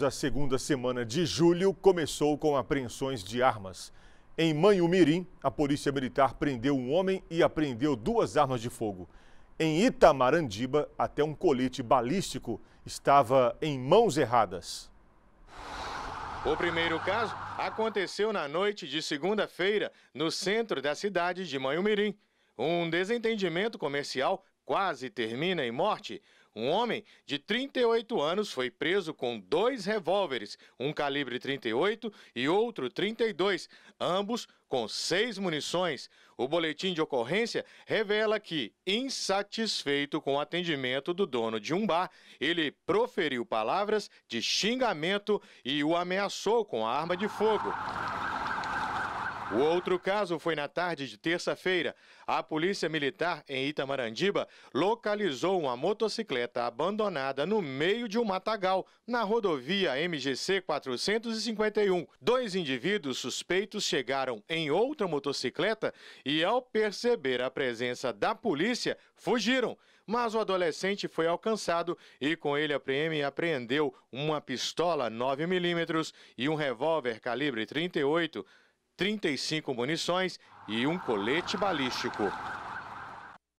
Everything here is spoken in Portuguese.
A segunda semana de julho começou com apreensões de armas. Em Manhumirim, a Polícia Militar prendeu um homem e apreendeu duas armas de fogo. Em Itamarandiba, até um colete balístico estava em mãos erradas. O primeiro caso aconteceu na noite de segunda-feira, no centro da cidade de Manhumirim. Um desentendimento comercial quase termina em morte um homem de 38 anos foi preso com dois revólveres, um calibre 38 e outro 32, ambos com seis munições. O boletim de ocorrência revela que, insatisfeito com o atendimento do dono de um bar, ele proferiu palavras de xingamento e o ameaçou com a arma de fogo. O outro caso foi na tarde de terça-feira. A Polícia Militar em Itamarandiba localizou uma motocicleta abandonada no meio de um matagal na rodovia MGC 451. Dois indivíduos suspeitos chegaram em outra motocicleta e, ao perceber a presença da polícia, fugiram. Mas o adolescente foi alcançado e com ele a PM apreendeu uma pistola 9mm e um revólver calibre 38 35 munições e um colete balístico.